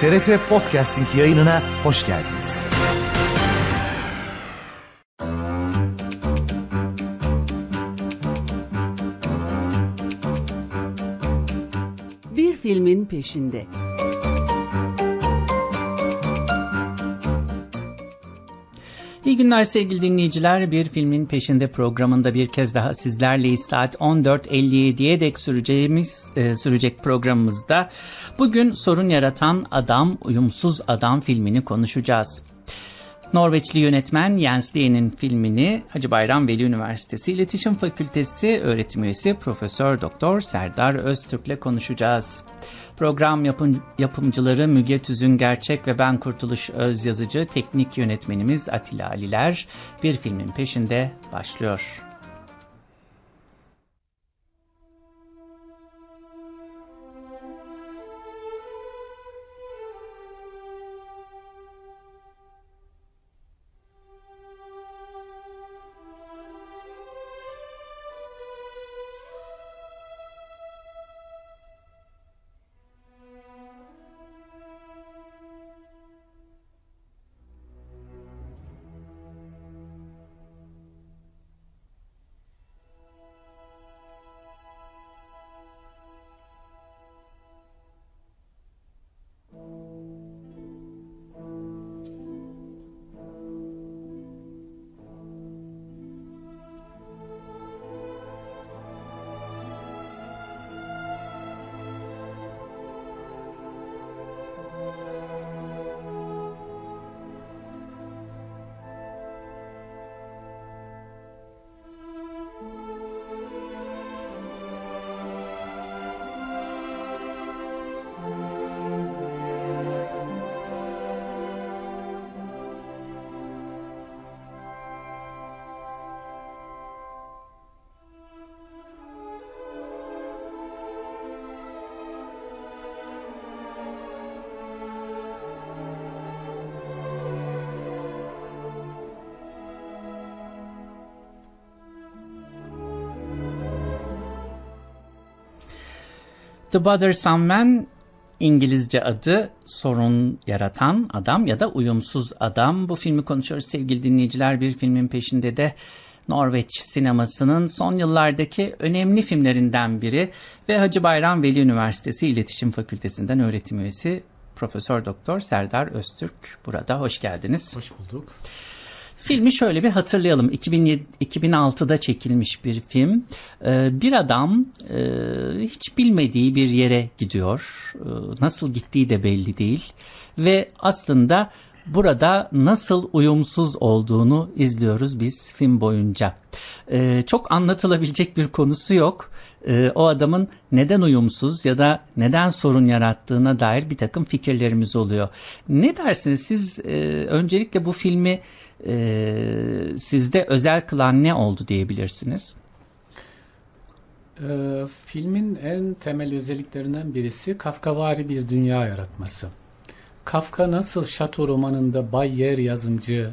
TRT Podcasting yayınına hoş geldiniz. Bir filmin peşinde. İyi günler sevgili dinleyiciler. Bir filmin peşinde programında bir kez daha sizlerleyiz. Saat 14.57'ye dek süreceğimiz, e, sürecek programımızda bugün sorun yaratan adam, uyumsuz adam filmini konuşacağız. Norveçli yönetmen Jens Lie'nin filmini Hacı Bayram Veli Üniversitesi İletişim Fakültesi öğretim üyesi Profesör Doktor Serdar Öztürk'le konuşacağız. konuşacağız. Program yapım, yapımcıları Müge Tüzün Gerçek ve ben Kurtuluş Öz yazıcı teknik yönetmenimiz Atilla Aliler bir filmin peşinde başlıyor. The Bothersome Man İngilizce adı sorun yaratan adam ya da uyumsuz adam. Bu filmi konuşuyoruz sevgili dinleyiciler. Bir filmin peşinde de Norveç sinemasının son yıllardaki önemli filmlerinden biri ve Hacı Bayram Veli Üniversitesi İletişim Fakültesinden öğretim üyesi Profesör Doktor Serdar Öztürk burada. Hoş geldiniz. Hoş bulduk. Filmi şöyle bir hatırlayalım. 2007, 2006'da çekilmiş bir film. Ee, bir adam e, hiç bilmediği bir yere gidiyor. Ee, nasıl gittiği de belli değil. Ve aslında burada nasıl uyumsuz olduğunu izliyoruz biz film boyunca. Ee, çok anlatılabilecek bir konusu yok e, o adamın neden uyumsuz ya da neden sorun yarattığına dair bir takım fikirlerimiz oluyor. Ne dersiniz siz e, öncelikle bu filmi e, sizde özel kılan ne oldu diyebilirsiniz? Ee, filmin en temel özelliklerinden birisi Kafkavari bir dünya yaratması. Kafka nasıl Şato romanında Bay Yer yazımcı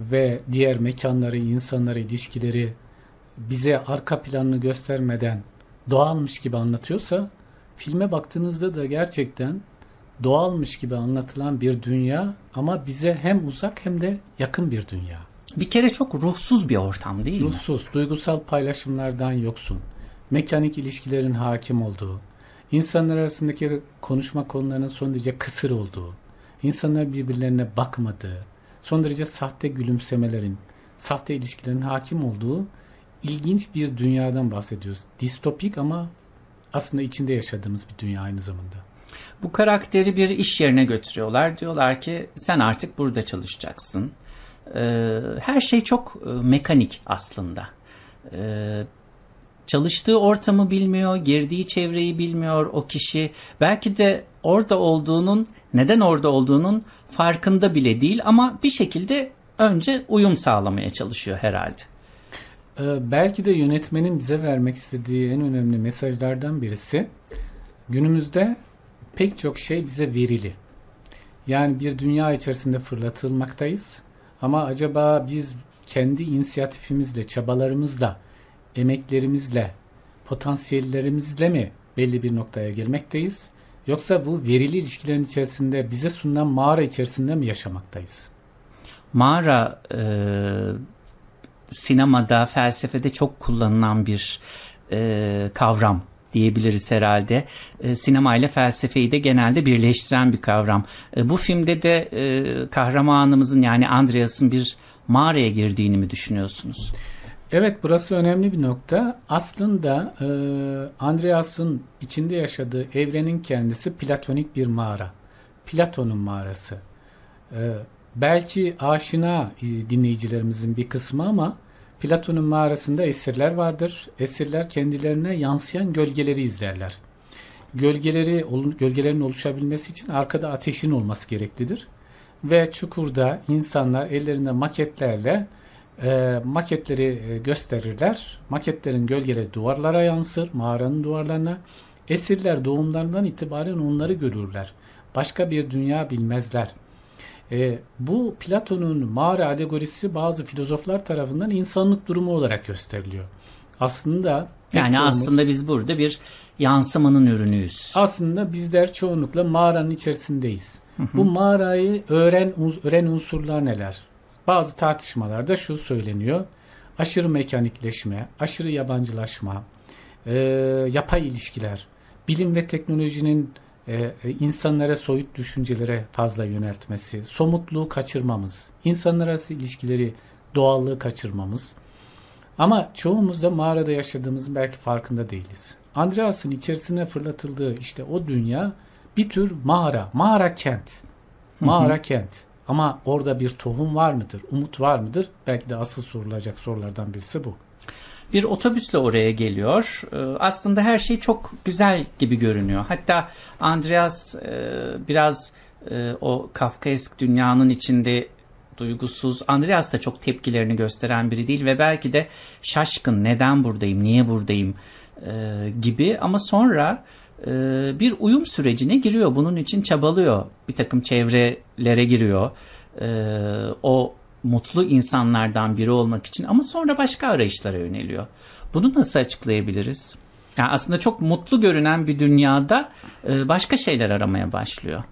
ve diğer mekanları, insanları, ilişkileri bize arka planını göstermeden doğalmış gibi anlatıyorsa filme baktığınızda da gerçekten doğalmış gibi anlatılan bir dünya ama bize hem uzak hem de yakın bir dünya. Bir kere çok ruhsuz bir ortam değil ruhsuz, mi? Ruhsuz, duygusal paylaşımlardan yoksun. Mekanik ilişkilerin hakim olduğu, insanlar arasındaki konuşma konularının son derece kısır olduğu, insanlar birbirlerine bakmadığı, son derece sahte gülümsemelerin, sahte ilişkilerin hakim olduğu ilginç bir dünyadan bahsediyoruz. Distopik ama aslında içinde yaşadığımız bir dünya aynı zamanda. Bu karakteri bir iş yerine götürüyorlar. Diyorlar ki sen artık burada çalışacaksın. Ee, her şey çok e, mekanik aslında. Ee, çalıştığı ortamı bilmiyor, girdiği çevreyi bilmiyor o kişi. Belki de orada olduğunun, neden orada olduğunun farkında bile değil ama bir şekilde önce uyum sağlamaya çalışıyor herhalde. Ee, belki de yönetmenin bize vermek istediği en önemli mesajlardan birisi günümüzde pek çok şey bize verili. Yani bir dünya içerisinde fırlatılmaktayız. Ama acaba biz kendi inisiyatifimizle, çabalarımızla, emeklerimizle, potansiyellerimizle mi belli bir noktaya gelmekteyiz? Yoksa bu verili ilişkilerin içerisinde bize sunulan mağara içerisinde mi yaşamaktayız? Mağara e, sinemada, felsefede çok kullanılan bir e, kavram diyebiliriz herhalde. E, sinema ile felsefeyi de genelde birleştiren bir kavram. E, bu filmde de e, kahramanımızın yani Andreas'ın bir mağaraya girdiğini mi düşünüyorsunuz? Evet burası önemli bir nokta. Aslında e, Andreas'ın içinde yaşadığı evrenin kendisi platonik bir mağara. Platon'un mağarası. E, belki aşina dinleyicilerimizin bir kısmı ama Platon'un mağarasında esirler vardır. Esirler kendilerine yansıyan gölgeleri izlerler. Gölgeleri gölgelerin oluşabilmesi için arkada ateşin olması gereklidir. Ve çukurda insanlar ellerinde maketlerle e, maketleri e, gösterirler. Maketlerin gölgeleri duvarlara yansır, mağaranın duvarlarına. Esirler doğumlarından itibaren onları görürler. Başka bir dünya bilmezler.'' E, bu Platon'un mağara alegorisi bazı filozoflar tarafından insanlık durumu olarak gösteriliyor. Aslında yani çoğumuz, aslında biz burada bir yansımanın ürünüyüz. Aslında bizler çoğunlukla mağaranın içerisindeyiz. Hı hı. Bu mağarayı öğren öğren unsurlar neler? Bazı tartışmalarda şu söyleniyor. Aşırı mekanikleşme, aşırı yabancılaşma, e, yapay ilişkiler, bilim ve teknolojinin e, e, insanlara soyut düşüncelere fazla yöneltmesi, somutluğu kaçırmamız, insanlar arası ilişkileri, doğallığı kaçırmamız. Ama çoğumuz da mağarada yaşadığımızın belki farkında değiliz. Andreas'ın içerisine fırlatıldığı işte o dünya bir tür mağara, mağara kent. Mağara hı hı. kent. Ama orada bir tohum var mıdır? Umut var mıdır? Belki de asıl sorulacak sorulardan birisi bu bir otobüsle oraya geliyor. Ee, aslında her şey çok güzel gibi görünüyor. Hatta Andreas e, biraz e, o Kafkaesk dünyanın içinde duygusuz. Andreas da çok tepkilerini gösteren biri değil ve belki de şaşkın neden buradayım, niye buradayım e, gibi. Ama sonra bir uyum sürecine giriyor. Bunun için çabalıyor. Bir takım çevrelere giriyor. O mutlu insanlardan biri olmak için ama sonra başka arayışlara yöneliyor. Bunu nasıl açıklayabiliriz? Yani aslında çok mutlu görünen bir dünyada e, başka şeyler aramaya başlıyor.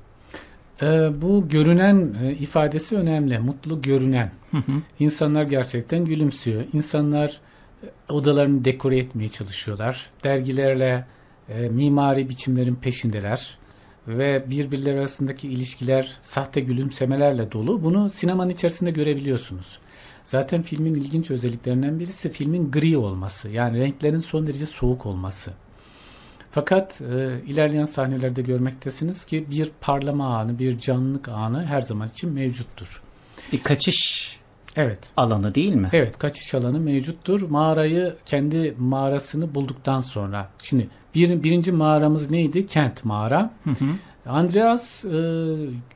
E, bu görünen e, ifadesi önemli. Mutlu görünen. Hı İnsanlar gerçekten gülümsüyor. İnsanlar odalarını dekore etmeye çalışıyorlar. Dergilerle mimari biçimlerin peşindeler ve birbirleri arasındaki ilişkiler sahte gülümsemelerle dolu. Bunu sinemanın içerisinde görebiliyorsunuz. Zaten filmin ilginç özelliklerinden birisi filmin gri olması. Yani renklerin son derece soğuk olması. Fakat e, ilerleyen sahnelerde görmektesiniz ki bir parlama anı, bir canlılık anı her zaman için mevcuttur. Bir kaçış evet. alanı değil mi? Evet kaçış alanı mevcuttur. Mağarayı kendi mağarasını bulduktan sonra. Şimdi bir, birinci mağaramız neydi? Kent mağara. Hı hı. Andreas e,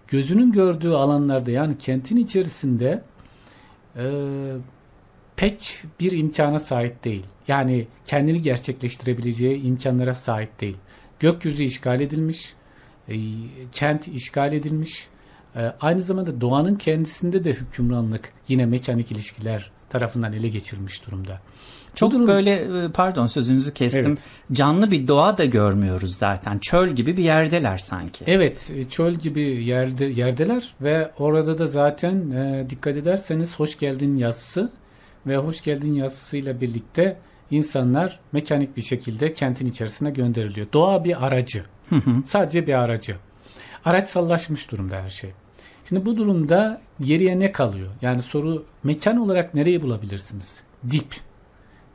gözünün gördüğü alanlarda yani kentin içerisinde e, pek bir imkana sahip değil. Yani kendini gerçekleştirebileceği imkanlara sahip değil. Gökyüzü işgal edilmiş, e, kent işgal edilmiş, ee, aynı zamanda doğanın kendisinde de hükümranlık yine mekanik ilişkiler tarafından ele geçirilmiş durumda. Çok durum... böyle e, pardon sözünüzü kestim. Evet. Canlı bir doğa da görmüyoruz zaten. Çöl gibi bir yerdeler sanki. Evet, e, çöl gibi yerde yerdeler ve orada da zaten e, dikkat ederseniz hoş geldin yazısı ve hoş geldin yazısıyla birlikte insanlar mekanik bir şekilde kentin içerisine gönderiliyor. Doğa bir aracı. Sadece bir aracı. Araç sallaşmış durumda her şey. Şimdi bu durumda geriye ne kalıyor? Yani soru mekan olarak nereyi bulabilirsiniz? Dip.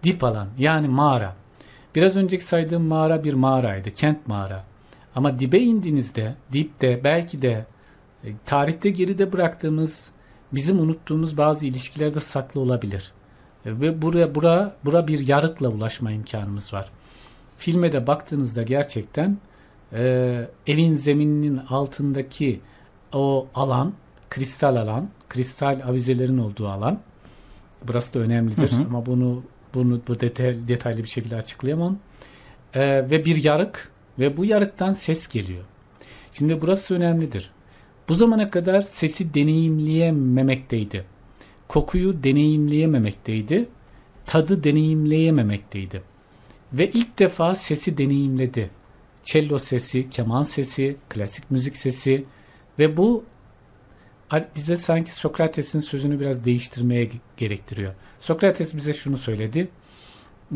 Dip alan yani mağara. Biraz önceki saydığım mağara bir mağaraydı. Kent mağara. Ama dibe indiğinizde, dipte belki de e, tarihte geride bıraktığımız, bizim unuttuğumuz bazı ilişkilerde saklı olabilir. E, ve buraya bura bura bir yarıkla ulaşma imkanımız var. Filme de baktığınızda gerçekten e, evin zemininin altındaki o alan, kristal alan, kristal avizelerin olduğu alan. Burası da önemlidir hı hı. ama bunu bunu bu detay, detaylı bir şekilde açıklayamam. Ee, ve bir yarık ve bu yarıktan ses geliyor. Şimdi burası önemlidir. Bu zamana kadar sesi deneyimleyememekteydi. Kokuyu deneyimleyememekteydi. Tadı deneyimleyememekteydi. Ve ilk defa sesi deneyimledi. Cello sesi, keman sesi, klasik müzik sesi, ve bu hani bize sanki Sokrates'in sözünü biraz değiştirmeye gerektiriyor. Sokrates bize şunu söyledi.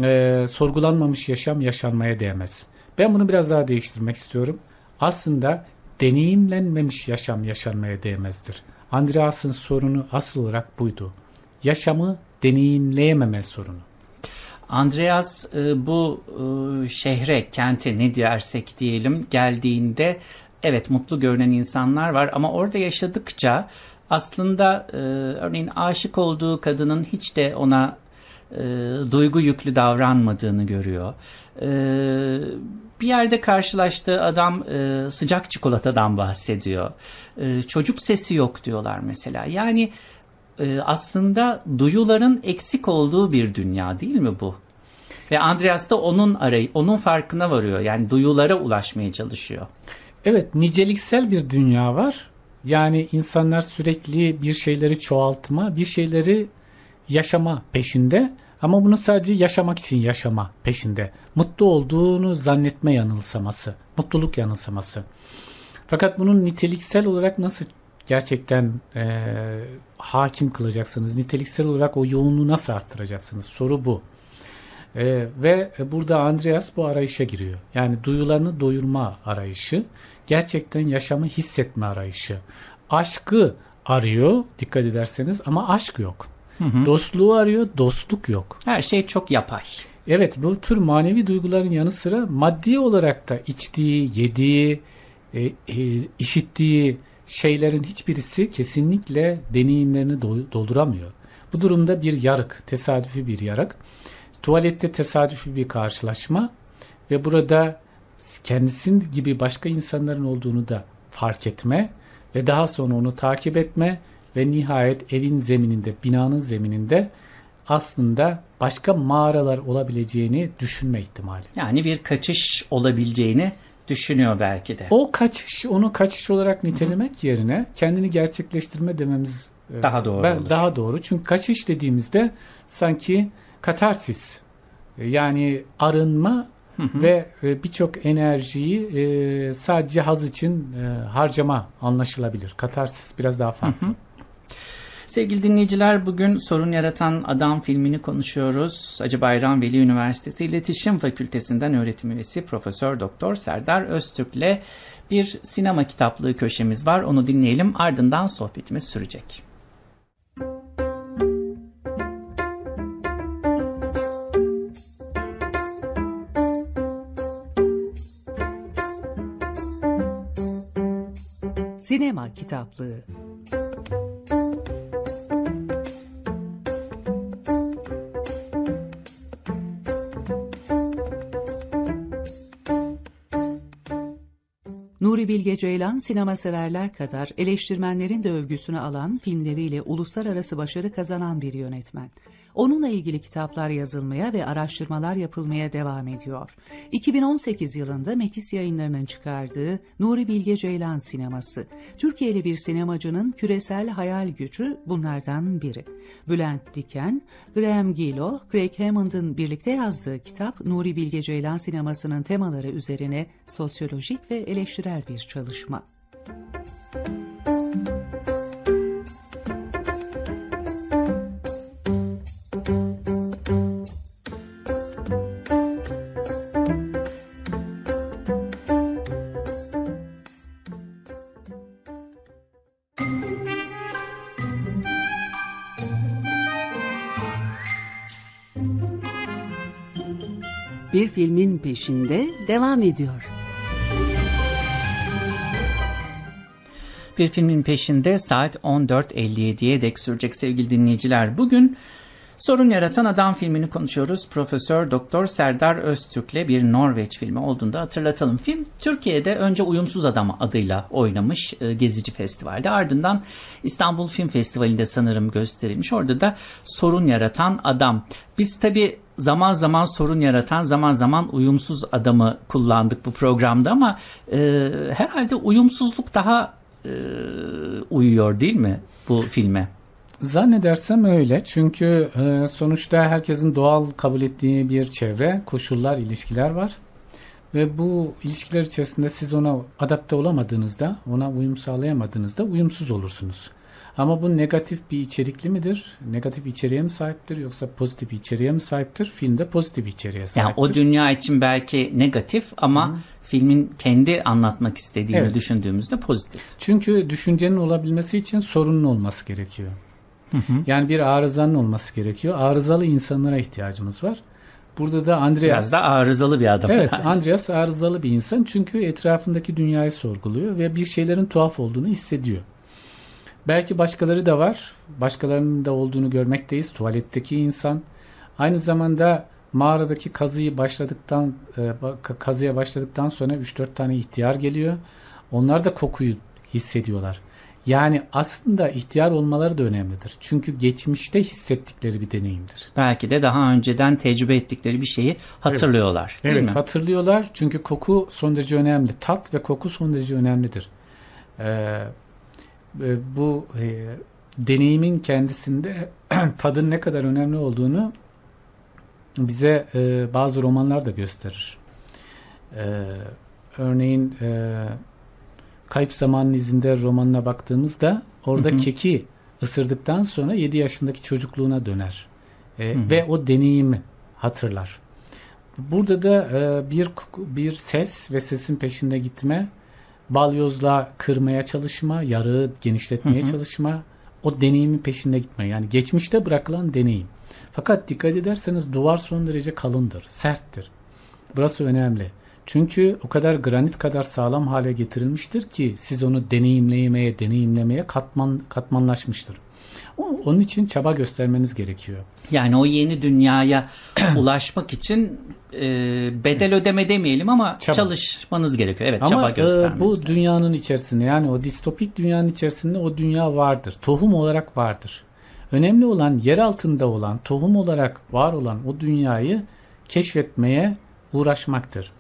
E, sorgulanmamış yaşam yaşanmaya değmez. Ben bunu biraz daha değiştirmek istiyorum. Aslında deneyimlenmemiş yaşam yaşanmaya değmezdir. Andreas'ın sorunu asıl olarak buydu. Yaşamı deneyimleyememe sorunu. Andreas e, bu e, şehre, kente ne dersek diyelim geldiğinde evet mutlu görünen insanlar var ama orada yaşadıkça aslında e, örneğin aşık olduğu kadının hiç de ona e, duygu yüklü davranmadığını görüyor. E, bir yerde karşılaştığı adam e, sıcak çikolatadan bahsediyor. E, çocuk sesi yok diyorlar mesela. Yani e, aslında duyuların eksik olduğu bir dünya değil mi bu? Ve Andreas da onun arayı, onun farkına varıyor. Yani duyulara ulaşmaya çalışıyor. Evet niceliksel bir dünya var. Yani insanlar sürekli bir şeyleri çoğaltma, bir şeyleri yaşama peşinde ama bunu sadece yaşamak için yaşama peşinde. Mutlu olduğunu zannetme yanılsaması, mutluluk yanılsaması. Fakat bunun niteliksel olarak nasıl gerçekten e, hakim kılacaksınız? Niteliksel olarak o yoğunluğu nasıl arttıracaksınız? Soru bu. E, ve burada Andreas bu arayışa giriyor. Yani duyulanı doyurma arayışı gerçekten yaşamı hissetme arayışı. Aşkı arıyor dikkat ederseniz ama aşk yok. Hı hı. Dostluğu arıyor, dostluk yok. Her şey çok yapay. Evet bu tür manevi duyguların yanı sıra maddi olarak da içtiği, yediği, e, e, işittiği şeylerin hiçbirisi kesinlikle deneyimlerini dolduramıyor. Bu durumda bir yarık, tesadüfi bir yarık. Tuvalette tesadüfi bir karşılaşma ve burada kendisinin gibi başka insanların olduğunu da fark etme ve daha sonra onu takip etme ve nihayet evin zemininde, binanın zemininde aslında başka mağaralar olabileceğini düşünme ihtimali. Yani bir kaçış olabileceğini düşünüyor belki de. O kaçış, onu kaçış olarak nitelemek Hı-hı. yerine kendini gerçekleştirme dememiz e, daha doğru ben, olur. Daha doğru. Çünkü kaçış dediğimizde sanki katarsis e, yani arınma hı ve e, birçok enerjiyi e, sadece haz için e, harcama anlaşılabilir. Katarsis biraz daha farklı. Hı hı. Sevgili dinleyiciler bugün Sorun Yaratan Adam filmini konuşuyoruz. Acı Bayram Veli Üniversitesi İletişim Fakültesinden öğretim üyesi Profesör Doktor Serdar Öztürk'le bir sinema kitaplığı köşemiz var. Onu dinleyelim ardından sohbetimiz sürecek. Sinema Kitaplığı Nuri Bilge Ceylan sinema severler kadar eleştirmenlerin de övgüsünü alan filmleriyle uluslararası başarı kazanan bir yönetmen. Onunla ilgili kitaplar yazılmaya ve araştırmalar yapılmaya devam ediyor. 2018 yılında Metis yayınlarının çıkardığı Nuri Bilge Ceylan sineması, Türkiye'li bir sinemacının küresel hayal gücü bunlardan biri. Bülent Diken, Graham Gilo, Craig Hammond'ın birlikte yazdığı kitap Nuri Bilge Ceylan sinemasının temaları üzerine sosyolojik ve eleştirel bir çalışma. Müzik yürüyüşünde devam ediyor. Bir filmin peşinde saat 14.57'ye dek sürecek sevgili dinleyiciler. Bugün Sorun Yaratan Adam filmini konuşuyoruz. Profesör Doktor Serdar Öztürk'le bir Norveç filmi olduğunu da hatırlatalım. Film Türkiye'de önce Uyumsuz Adam adıyla oynamış e, Gezici Festival'de. Ardından İstanbul Film Festivali'nde sanırım gösterilmiş. Orada da Sorun Yaratan Adam. Biz tabii zaman zaman sorun yaratan, zaman zaman uyumsuz adamı kullandık bu programda ama e, herhalde uyumsuzluk daha e, uyuyor değil mi bu filme? Zannedersem öyle çünkü e, sonuçta herkesin doğal kabul ettiği bir çevre, koşullar, ilişkiler var. Ve bu ilişkiler içerisinde siz ona adapte olamadığınızda, ona uyum sağlayamadığınızda uyumsuz olursunuz. Ama bu negatif bir içerikli midir? Negatif içeriğe mi sahiptir yoksa pozitif içeriğe mi sahiptir? Filmde pozitif içeriğe sahiptir. Yani o dünya için belki negatif ama Hı. filmin kendi anlatmak istediğini evet. düşündüğümüzde pozitif. Çünkü düşüncenin olabilmesi için sorunun olması gerekiyor. Yani bir arızanın olması gerekiyor. Arızalı insanlara ihtiyacımız var. Burada da Andreas Biraz da arızalı bir adam. Evet, yani. Andreas arızalı bir insan çünkü etrafındaki dünyayı sorguluyor ve bir şeylerin tuhaf olduğunu hissediyor. Belki başkaları da var. Başkalarının da olduğunu görmekteyiz. Tuvaletteki insan. Aynı zamanda mağaradaki kazıyı başladıktan e, kazıya başladıktan sonra 3-4 tane ihtiyar geliyor. Onlar da kokuyu hissediyorlar. Yani aslında ihtiyar olmaları da önemlidir. Çünkü geçmişte hissettikleri bir deneyimdir. Belki de daha önceden tecrübe ettikleri bir şeyi hatırlıyorlar. Evet, evet mi? hatırlıyorlar çünkü koku son derece önemli. Tat ve koku son derece önemlidir. Ee, bu e, deneyimin kendisinde tadın ne kadar önemli olduğunu bize e, bazı romanlar da gösterir. E, örneğin e, Kayıp Zamanın İzinde romanına baktığımızda orada hı hı. keki ısırdıktan sonra 7 yaşındaki çocukluğuna döner. E, hı hı. Ve o deneyimi hatırlar. Burada da e, bir bir ses ve sesin peşinde gitme balyozla kırmaya çalışma, yarığı genişletmeye hı hı. çalışma, o deneyimin peşinde gitme. Yani geçmişte bırakılan deneyim. Fakat dikkat ederseniz duvar son derece kalındır, serttir. Burası önemli. Çünkü o kadar granit kadar sağlam hale getirilmiştir ki siz onu deneyimlemeye, deneyimlemeye katman katmanlaşmıştır. Onun için çaba göstermeniz gerekiyor. Yani o yeni dünyaya ulaşmak için e, bedel ödeme demeyelim ama çaba. çalışmanız gerekiyor. Evet ama, çaba e, göstermeniz. Ama bu lazım. dünyanın içerisinde yani o distopik dünyanın içerisinde o dünya vardır. Tohum olarak vardır. Önemli olan yer altında olan, tohum olarak var olan o dünyayı keşfetmeye uğraşmaktır.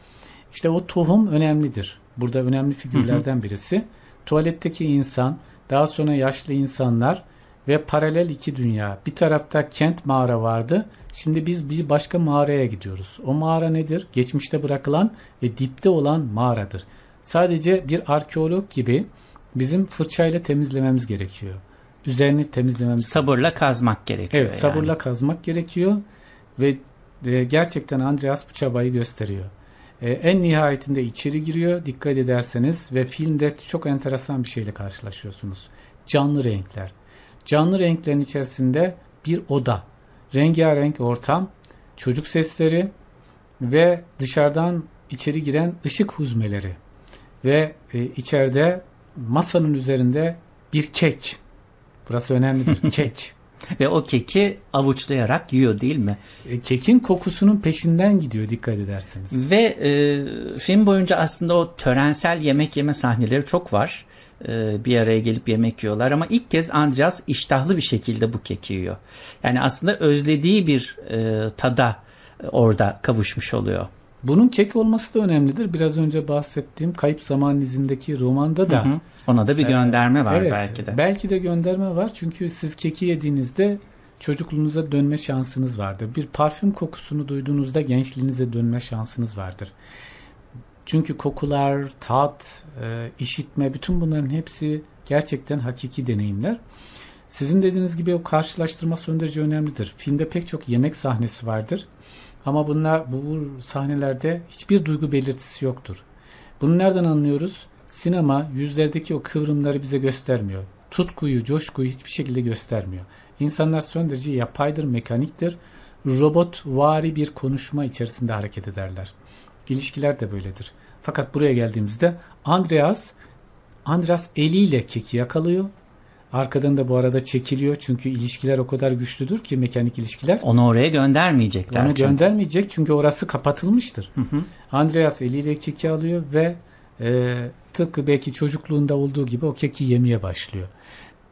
İşte o tohum önemlidir. Burada önemli figürlerden birisi. Tuvaletteki insan, daha sonra yaşlı insanlar ve paralel iki dünya. Bir tarafta kent mağara vardı. Şimdi biz bir başka mağaraya gidiyoruz. O mağara nedir? Geçmişte bırakılan ve dipte olan mağaradır. Sadece bir arkeolog gibi bizim fırçayla temizlememiz gerekiyor. Üzerini temizlememiz Sabırla kazmak gerekiyor. Evet yani. sabırla kazmak gerekiyor. Ve e, gerçekten Andreas bu çabayı gösteriyor. E, en nihayetinde içeri giriyor dikkat ederseniz ve filmde çok enteresan bir şeyle karşılaşıyorsunuz. Canlı renkler. Canlı renklerin içerisinde bir oda, rengarenk ortam, çocuk sesleri ve dışarıdan içeri giren ışık huzmeleri ve e, içeride masanın üzerinde bir kek. Burası önemli bir kek. Ve o keki avuçlayarak yiyor değil mi? E, kekin kokusunun peşinden gidiyor dikkat ederseniz. Ve e, film boyunca aslında o törensel yemek yeme sahneleri çok var. E, bir araya gelip yemek yiyorlar ama ilk kez Andreas iştahlı bir şekilde bu keki yiyor. Yani aslında özlediği bir e, tada e, orada kavuşmuş oluyor. Bunun kek olması da önemlidir. Biraz önce bahsettiğim Kayıp Zaman izindeki romanda da hı hı. ona da bir gönderme e, var evet, belki de. Belki de gönderme var. Çünkü siz keki yediğinizde çocukluğunuza dönme şansınız vardır. Bir parfüm kokusunu duyduğunuzda gençliğinize dönme şansınız vardır. Çünkü kokular, tat, e, işitme bütün bunların hepsi gerçekten hakiki deneyimler. Sizin dediğiniz gibi o karşılaştırma son derece önemlidir. Filmde pek çok yemek sahnesi vardır. Ama bunlar bu sahnelerde hiçbir duygu belirtisi yoktur. Bunu nereden anlıyoruz? Sinema yüzlerdeki o kıvrımları bize göstermiyor. Tutkuyu, coşkuyu hiçbir şekilde göstermiyor. İnsanlar son derece yapaydır, mekaniktir. Robotvari bir konuşma içerisinde hareket ederler. İlişkiler de böyledir. Fakat buraya geldiğimizde Andreas Andreas eliyle keki yakalıyor. Arkadan da bu arada çekiliyor çünkü ilişkiler o kadar güçlüdür ki mekanik ilişkiler. Onu oraya göndermeyecekler. Onu göndermeyecek çünkü orası kapatılmıştır. Hı hı. Andreas eliyle keki alıyor ve e, tıpkı belki çocukluğunda olduğu gibi o keki yemeye başlıyor.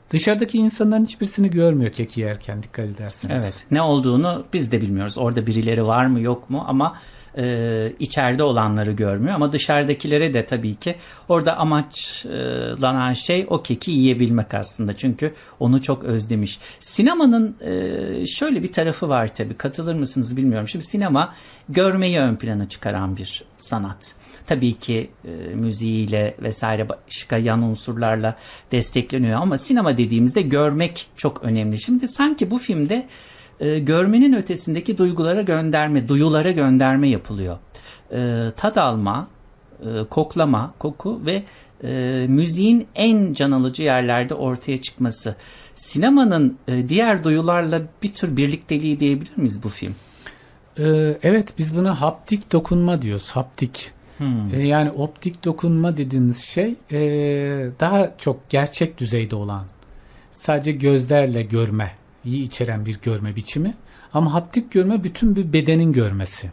Dışarıdaki insanların hiçbirisini görmüyor keki yerken dikkat edersiniz. Evet ne olduğunu biz de bilmiyoruz. Orada birileri var mı yok mu ama e, içeride olanları görmüyor ama dışarıdakilere de tabii ki orada amaçlanan şey o keki yiyebilmek aslında çünkü onu çok özlemiş. Sinemanın e, şöyle bir tarafı var tabii katılır mısınız bilmiyorum. Şimdi sinema görmeyi ön plana çıkaran bir sanat. Tabii ki e, müziğiyle vesaire başka yan unsurlarla destekleniyor ama sinema dediğimizde görmek çok önemli. Şimdi sanki bu filmde e, görmenin ötesindeki duygulara gönderme, duyulara gönderme yapılıyor. E, tad alma, e, koklama, koku ve e, müziğin en can alıcı yerlerde ortaya çıkması. Sinemanın e, diğer duyularla bir tür birlikteliği diyebilir miyiz bu film? Ee, evet biz buna haptik dokunma diyoruz. Haptik. Hmm. E, yani optik dokunma dediğiniz şey e, daha çok gerçek düzeyde olan sadece gözlerle görme iyi içeren bir görme biçimi. Ama haptik görme bütün bir bedenin görmesi.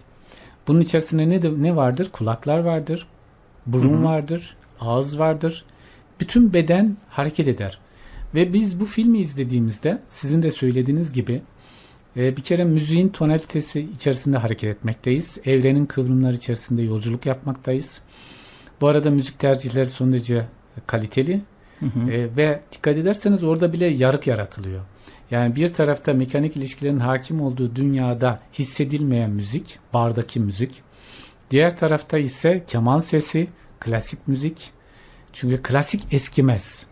Bunun içerisinde ne de, ne vardır? Kulaklar vardır, burun Hı-hı. vardır, ağız vardır. Bütün beden hareket eder. Ve biz bu filmi izlediğimizde sizin de söylediğiniz gibi e, bir kere müziğin tonalitesi içerisinde hareket etmekteyiz. Evrenin kıvrımları içerisinde yolculuk yapmaktayız. Bu arada müzik tercihleri son derece kaliteli. Hı hı. E, ve dikkat ederseniz orada bile yarık yaratılıyor. Yani bir tarafta mekanik ilişkilerin hakim olduğu dünyada hissedilmeyen müzik, bardaki müzik. Diğer tarafta ise keman sesi, klasik müzik. Çünkü klasik eskimez.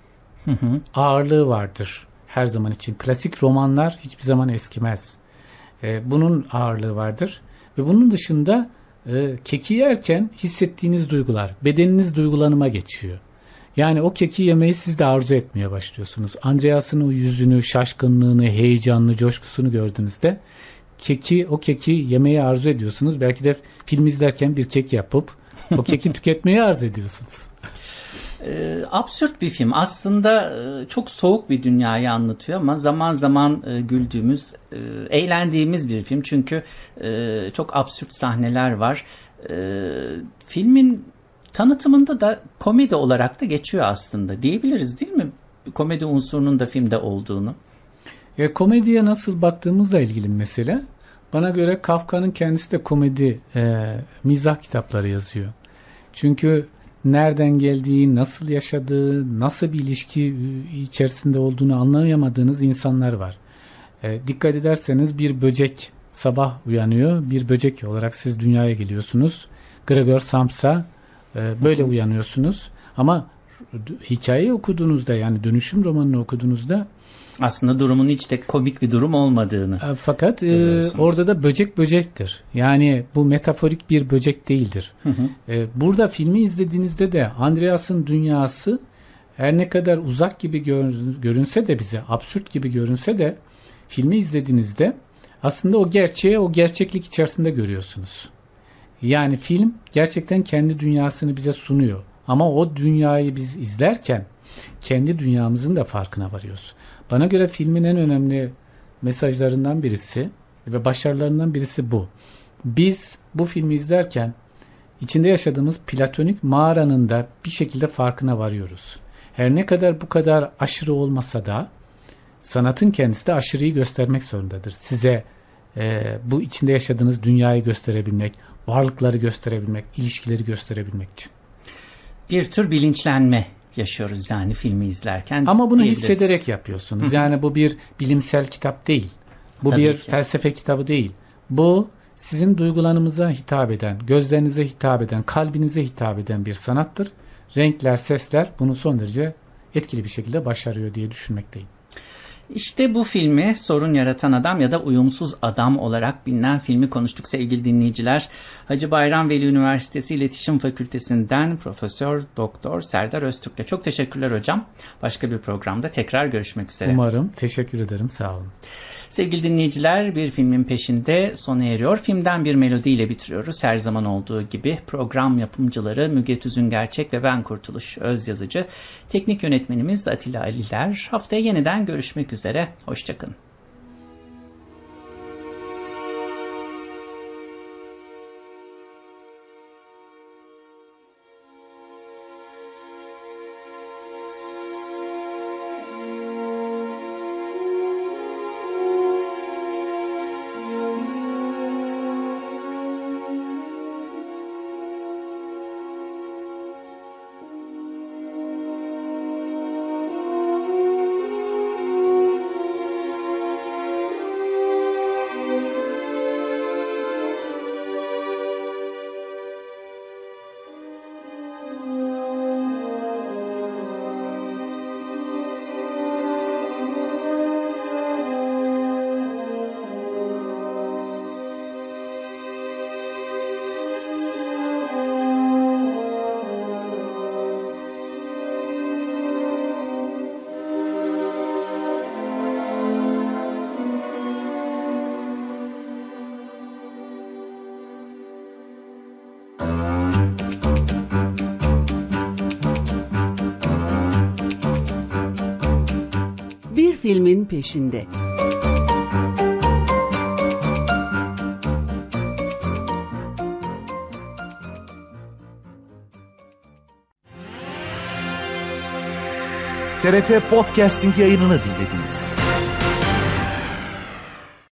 Ağırlığı vardır her zaman için. Klasik romanlar hiçbir zaman eskimez. Ee, bunun ağırlığı vardır. Ve bunun dışında e, keki yerken hissettiğiniz duygular, bedeniniz duygulanıma geçiyor. Yani o keki yemeyi siz de arzu etmeye başlıyorsunuz. Andreas'ın o yüzünü, şaşkınlığını, heyecanını, coşkusunu gördüğünüzde keki, o keki yemeyi arzu ediyorsunuz. Belki de film izlerken bir kek yapıp o keki tüketmeyi arzu ediyorsunuz. E, absürt bir film. Aslında e, çok soğuk bir dünyayı anlatıyor ama zaman zaman e, güldüğümüz, e, eğlendiğimiz bir film. Çünkü e, çok absürt sahneler var. E, filmin tanıtımında da komedi olarak da geçiyor aslında diyebiliriz değil mi? Komedi unsurunun da filmde olduğunu. Ya, e, komediye nasıl baktığımızla ilgili mesele. Bana göre Kafka'nın kendisi de komedi, e, mizah kitapları yazıyor. Çünkü nereden geldiği, nasıl yaşadığı, nasıl bir ilişki e, içerisinde olduğunu anlayamadığınız insanlar var. E, dikkat ederseniz bir böcek sabah uyanıyor. Bir böcek olarak siz dünyaya geliyorsunuz. Gregor Samsa ee, böyle uyanıyorsunuz. Ama hikayeyi okuduğunuzda yani dönüşüm romanını okuduğunuzda aslında durumun hiç de komik bir durum olmadığını. E, fakat e, orada da böcek böcektir. Yani bu metaforik bir böcek değildir. Hı hı. E, burada filmi izlediğinizde de Andreas'ın dünyası her ne kadar uzak gibi görünse de bize, absürt gibi görünse de filmi izlediğinizde aslında o gerçeği o gerçeklik içerisinde görüyorsunuz. Yani film gerçekten kendi dünyasını bize sunuyor. Ama o dünyayı biz izlerken kendi dünyamızın da farkına varıyoruz. Bana göre filmin en önemli mesajlarından birisi ve başarılarından birisi bu. Biz bu filmi izlerken içinde yaşadığımız platonik mağaranın da bir şekilde farkına varıyoruz. Her ne kadar bu kadar aşırı olmasa da sanatın kendisi de aşırıyı göstermek zorundadır. Size e, bu içinde yaşadığınız dünyayı gösterebilmek, varlıkları gösterebilmek, ilişkileri gösterebilmek için. Bir tür bilinçlenme yaşıyoruz yani filmi izlerken. Ama bunu hissederek yapıyorsunuz. yani bu bir bilimsel kitap değil. Bu Tabii bir ki. felsefe kitabı değil. Bu sizin duygularınıza hitap eden, gözlerinize hitap eden, kalbinize hitap eden bir sanattır. Renkler, sesler bunu son derece etkili bir şekilde başarıyor diye düşünmekteyim. İşte bu filmi sorun yaratan adam ya da uyumsuz adam olarak bilinen filmi konuştuk sevgili dinleyiciler. Hacı Bayram Veli Üniversitesi İletişim Fakültesinden Profesör Doktor Serdar Öztürk'le çok teşekkürler hocam. Başka bir programda tekrar görüşmek üzere. Umarım. Teşekkür ederim. Sağ olun. Sevgili dinleyiciler bir filmin peşinde sona eriyor. Filmden bir melodiyle bitiriyoruz. Her zaman olduğu gibi program yapımcıları Müge Tüzün Gerçek ve ben Kurtuluş Öz Yazıcı. Teknik yönetmenimiz Atilla Aliler. Haftaya yeniden görüşmek üzere. Hoşçakalın. filmin peşinde. TRT Podcasting yayınını dinlediniz.